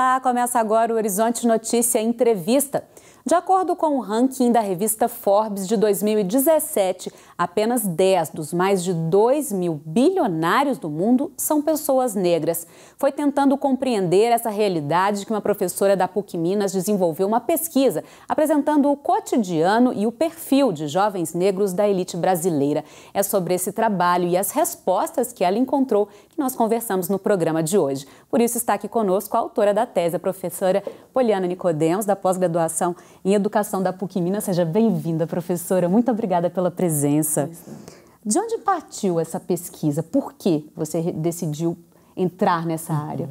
Olá, começa agora o Horizonte Notícia Entrevista. De acordo com o ranking da revista Forbes de 2017, apenas 10 dos mais de 2 mil bilionários do mundo são pessoas negras. Foi tentando compreender essa realidade que uma professora da PUC Minas desenvolveu uma pesquisa apresentando o cotidiano e o perfil de jovens negros da elite brasileira. É sobre esse trabalho e as respostas que ela encontrou nós conversamos no programa de hoje. Por isso está aqui conosco a autora da tese, a professora Poliana Nicodemos, da pós-graduação em Educação da PUC Minas. Seja bem-vinda, professora. Muito obrigada pela presença. De onde partiu essa pesquisa? Por que você decidiu entrar nessa uhum. área?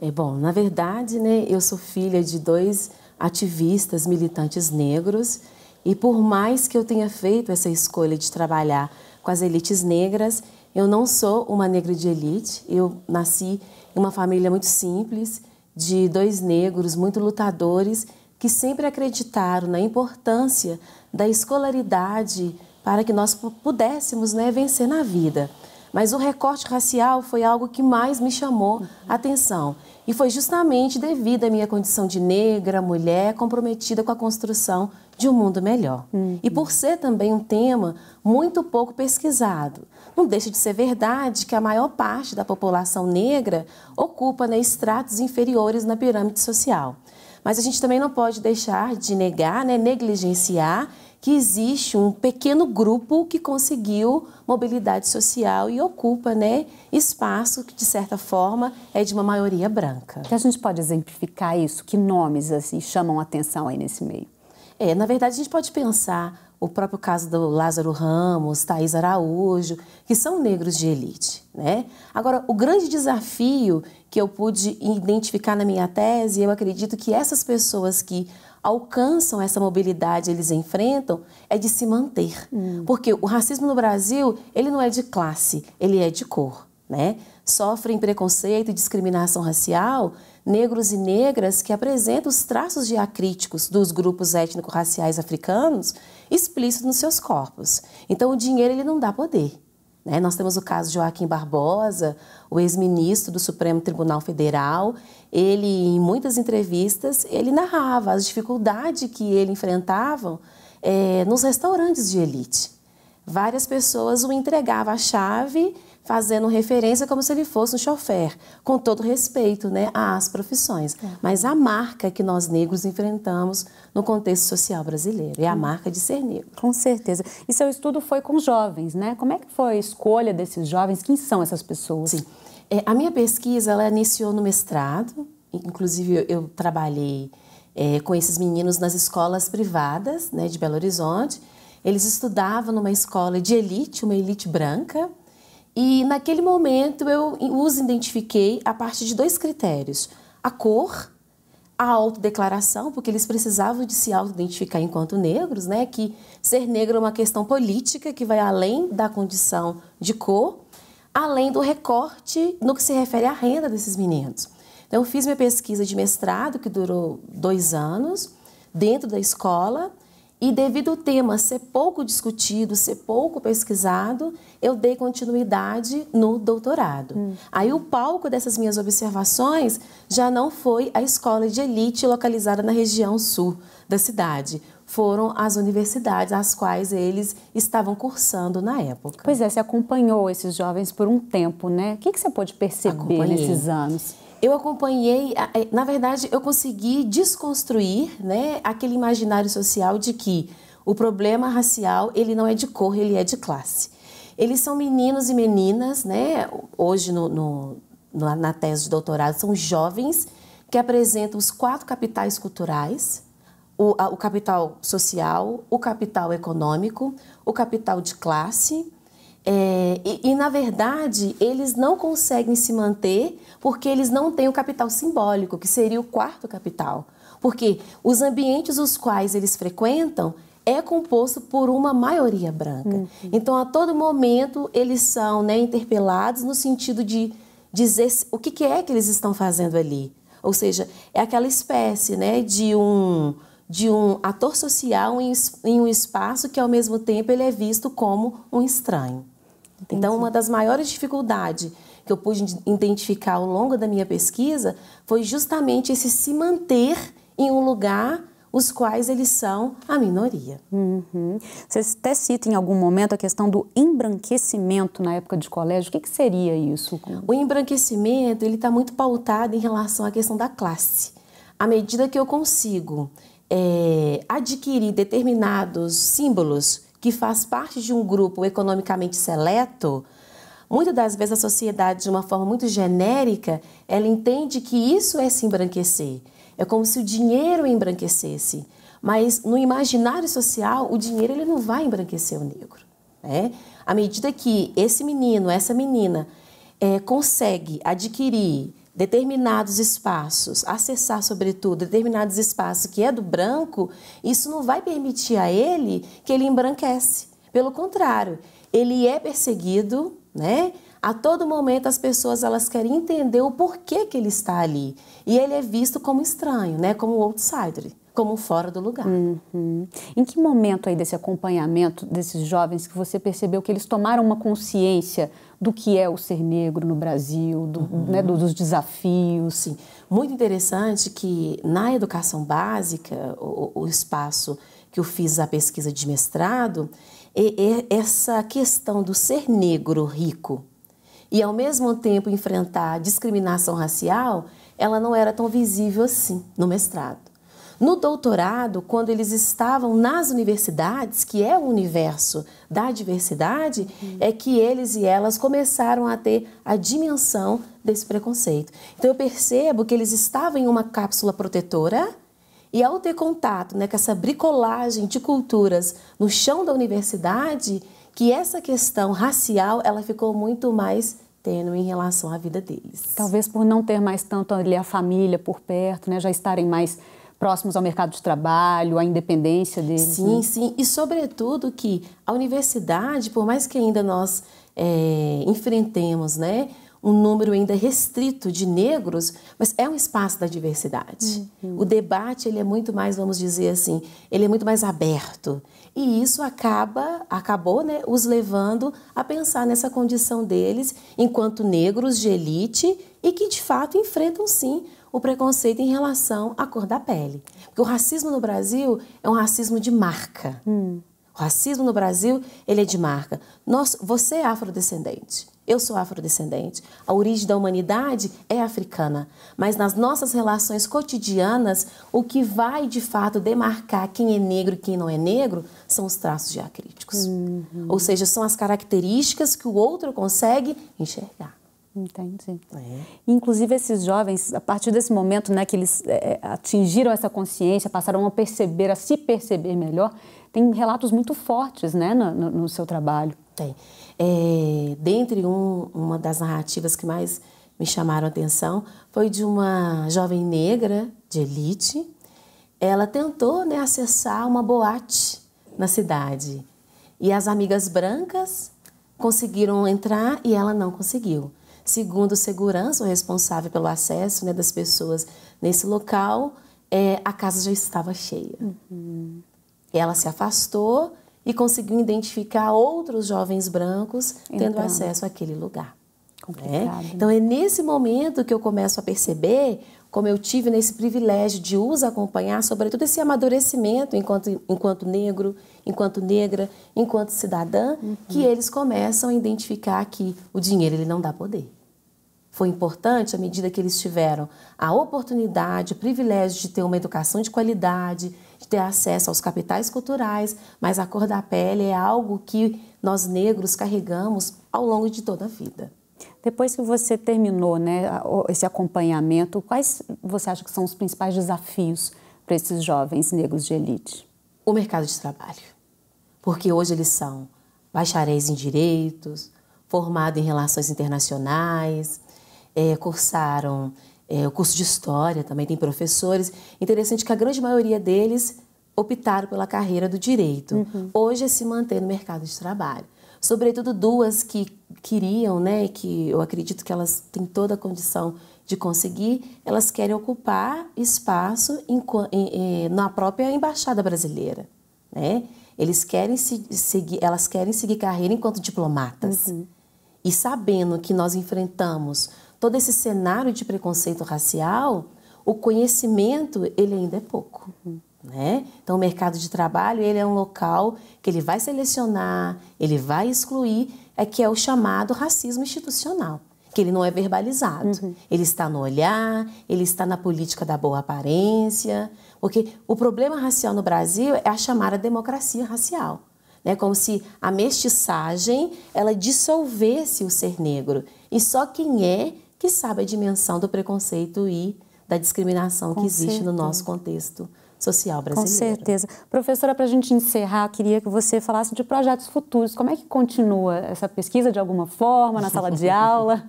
É, bom, na verdade, né, eu sou filha de dois ativistas militantes negros e por mais que eu tenha feito essa escolha de trabalhar com as elites negras, eu não sou uma negra de elite, eu nasci em uma família muito simples, de dois negros muito lutadores que sempre acreditaram na importância da escolaridade para que nós pudéssemos né, vencer na vida. Mas o recorte racial foi algo que mais me chamou a atenção. E foi justamente devido à minha condição de negra, mulher, comprometida com a construção de um mundo melhor. Uhum. E por ser também um tema muito pouco pesquisado. Não deixa de ser verdade que a maior parte da população negra ocupa né, estratos inferiores na pirâmide social. Mas a gente também não pode deixar de negar, né, negligenciar que existe um pequeno grupo que conseguiu mobilidade social e ocupa né, espaço que, de certa forma, é de uma maioria branca. Que a gente pode exemplificar isso? Que nomes assim chamam atenção aí nesse meio? É, na verdade, a gente pode pensar o próprio caso do Lázaro Ramos, Thaís Araújo, que são negros de elite. Né? Agora, o grande desafio que eu pude identificar na minha tese, eu acredito que essas pessoas que alcançam essa mobilidade, eles enfrentam, é de se manter. Hum. Porque o racismo no Brasil, ele não é de classe, ele é de cor, né? Sofrem preconceito e discriminação racial negros e negras que apresentam os traços diacríticos dos grupos étnico-raciais africanos explícitos nos seus corpos. Então o dinheiro ele não dá poder. Né? Nós temos o caso de Joaquim Barbosa, o ex-ministro do Supremo Tribunal Federal. Ele, em muitas entrevistas, ele narrava as dificuldades que ele enfrentava é, nos restaurantes de elite. Várias pessoas o entregavam a chave fazendo referência como se ele fosse um chofer, com todo respeito né, às profissões. É. Mas a marca que nós negros enfrentamos no contexto social brasileiro é a hum. marca de ser negro. Com certeza. E seu estudo foi com jovens, né? Como é que foi a escolha desses jovens? Quem são essas pessoas? Sim. É, a minha pesquisa, ela iniciou no mestrado, inclusive eu, eu trabalhei é, com esses meninos nas escolas privadas né, de Belo Horizonte. Eles estudavam numa escola de elite, uma elite branca, e naquele momento eu os identifiquei a partir de dois critérios: a cor, a autodeclaração, porque eles precisavam de se autoidentificar enquanto negros, né? Que ser negro é uma questão política que vai além da condição de cor, além do recorte no que se refere à renda desses meninos. Então, eu fiz minha pesquisa de mestrado, que durou dois anos, dentro da escola e devido ao tema ser pouco discutido, ser pouco pesquisado, eu dei continuidade no doutorado. Hum. Aí o palco dessas minhas observações já não foi a escola de elite localizada na região sul da cidade. Foram as universidades às quais eles estavam cursando na época. Pois é, você acompanhou esses jovens por um tempo, né? O que, que você pôde perceber Acompanhei. nesses anos? eu acompanhei, é, na verdade, eu consegui desconstruir né, aquele imaginário social de que o problema racial ele não é de cor, ele é de classe. Eles são meninos e meninas, né? Hoje no, no, na tese de doutorado são jovens que apresentam os quatro capitais culturais, o, o capital social, o capital econômico, o capital de classe é, e, e, na verdade, eles não conseguem se manter porque eles não têm o capital simbólico, que seria o quarto capital. Porque os ambientes os quais eles frequentam é composto por uma maioria branca. Uhum. Então, a todo momento, eles são né, interpelados no sentido de dizer o que, que é que eles estão fazendo ali. Ou seja, é aquela espécie né, de um de um ator social em, um espaço que, ao mesmo tempo, ele é visto como um estranho. Entendi. Então, uma das maiores dificuldades que eu pude identificar ao longo da minha pesquisa foi justamente esse se manter em um lugar os quais eles são a minoria. Uhum. Você até cita em algum momento a questão do embranquecimento na época de colégio. O que, que seria isso? O embranquecimento ele está muito pautado em relação à questão da classe. À medida que eu consigo é, adquirir determinados símbolos que faz parte de um grupo economicamente seleto, muitas das vezes a sociedade, de uma forma muito genérica, ela entende que isso é se embranquecer. É como se o dinheiro embranquecesse. Mas no imaginário social, o dinheiro ele não vai embranquecer o negro. Né? À medida que esse menino, essa menina, é, consegue adquirir determinados espaços, acessar, sobretudo, determinados espaços que é do branco, isso não vai permitir a ele que ele embranquece. Pelo contrário, ele é perseguido, né? A todo momento as pessoas elas querem entender o porquê que ele está ali e ele é visto como estranho, né? Como outsider como fora do lugar. Uhum. Em que momento aí desse acompanhamento desses jovens que você percebeu que eles tomaram uma consciência do que é o ser negro no Brasil, do, uhum. né, do, dos desafios? Sim, muito interessante que na educação básica, o, o espaço que eu fiz a pesquisa de mestrado, essa questão do ser negro rico e ao mesmo tempo enfrentar discriminação racial, ela não era tão visível assim no mestrado. No doutorado, quando eles estavam nas universidades, que é o universo da diversidade, uhum. é que eles e elas começaram a ter a dimensão desse preconceito. Então eu percebo que eles estavam em uma cápsula protetora e ao ter contato né, com essa bricolagem de culturas no chão da universidade, que essa questão racial ela ficou muito mais tênue em relação à vida deles. Talvez por não ter mais tanto ali a família por perto, né, já estarem mais próximos ao mercado de trabalho, à independência deles. Sim, né? sim. E, sobretudo, que a universidade, por mais que ainda nós é, enfrentemos né, um número ainda restrito de negros, mas é um espaço da diversidade. Uhum. O debate ele é muito mais, vamos dizer assim, ele é muito mais aberto. E isso acaba, acabou, né, os levando a pensar nessa condição deles enquanto negros de elite e que de fato enfrentam sim o preconceito em relação à cor da pele. Porque o racismo no Brasil é um racismo de marca. Hum. O racismo no Brasil, ele é de marca. Nós, você é afrodescendente. Eu sou afrodescendente. A origem da humanidade é africana. Mas nas nossas relações cotidianas, o que vai de fato demarcar quem é negro e quem não é negro são os traços diacríticos. Uhum. Ou seja, são as características que o outro consegue enxergar. Entendi. É. Inclusive, esses jovens, a partir desse momento né, que eles é, é, atingiram essa consciência, passaram a perceber, a se perceber melhor, tem relatos muito fortes né, no, no seu trabalho. Tem. É, dentre um, uma das narrativas que mais me chamaram a atenção foi de uma jovem negra de elite. Ela tentou né, acessar uma boate na cidade. E as amigas brancas conseguiram entrar e ela não conseguiu. Segundo segurança, o responsável pelo acesso né, das pessoas nesse local, é, a casa já estava cheia. Uhum. Ela se afastou e conseguiu identificar outros jovens brancos tendo então. acesso àquele lugar. Né? Então é nesse momento que eu começo a perceber como eu tive nesse privilégio de os acompanhar, sobretudo esse amadurecimento enquanto, enquanto negro, enquanto negra, enquanto cidadã, uhum. que eles começam a identificar que o dinheiro ele não dá poder. Foi importante à medida que eles tiveram a oportunidade, o privilégio de ter uma educação de qualidade, de ter acesso aos capitais culturais, mas a cor da pele é algo que nós negros carregamos ao longo de toda a vida. Depois que você terminou né, esse acompanhamento, quais você acha que são os principais desafios para esses jovens negros de elite? O mercado de trabalho. Porque hoje eles são bacharéis em direitos, formados em relações internacionais, é, cursaram é, o curso de História, também tem professores. Interessante que a grande maioria deles optaram pela carreira do direito. Uhum. Hoje é se manter no mercado de trabalho. Sobretudo duas que queriam, né, que eu acredito que elas têm toda a condição de conseguir, elas querem ocupar espaço em, em, em, é, na própria embaixada brasileira, né? Eles querem se, seguir, elas querem seguir carreira enquanto diplomatas. Uhum. E sabendo que nós enfrentamos todo esse cenário de preconceito racial, o conhecimento ele ainda é pouco. Uhum. Né? Então, o mercado de trabalho ele é um local que ele vai selecionar, ele vai excluir, é que é o chamado racismo institucional, que ele não é verbalizado. Uhum. Ele está no olhar, ele está na política da boa aparência, porque o problema racial no Brasil é a chamada democracia racial. É né? como se a mestiçagem ela dissolvesse o ser negro e só quem é que sabe a dimensão do preconceito e da discriminação Com que existe no nosso contexto social brasileiro. Com certeza. Professora, para a gente encerrar, queria que você falasse de projetos futuros. Como é que continua essa pesquisa de alguma forma na sala de aula?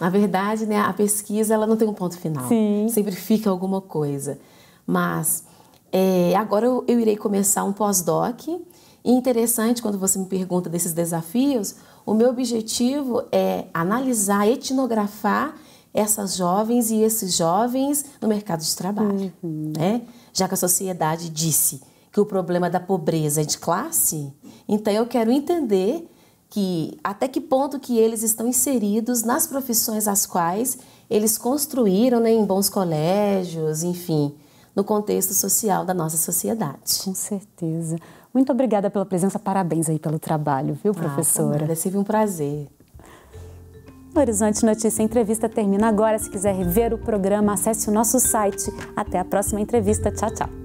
na verdade, né, a pesquisa ela não tem um ponto final. Sim. Sempre fica alguma coisa. Mas é, agora eu, eu irei começar um pós-doc. E interessante quando você me pergunta desses desafios, o meu objetivo é analisar, etnografar essas jovens e esses jovens no mercado de trabalho, uhum. né? Já que a sociedade disse que o problema é da pobreza é de classe, então eu quero entender que até que ponto que eles estão inseridos nas profissões as quais eles construíram né, em bons colégios, enfim, no contexto social da nossa sociedade. Com certeza. Muito obrigada pela presença, parabéns aí pelo trabalho, viu, ah, professora? Ah, sempre um prazer. O Horizonte Notícia Entrevista termina agora. Se quiser rever o programa, acesse o nosso site. Até a próxima entrevista. Tchau, tchau.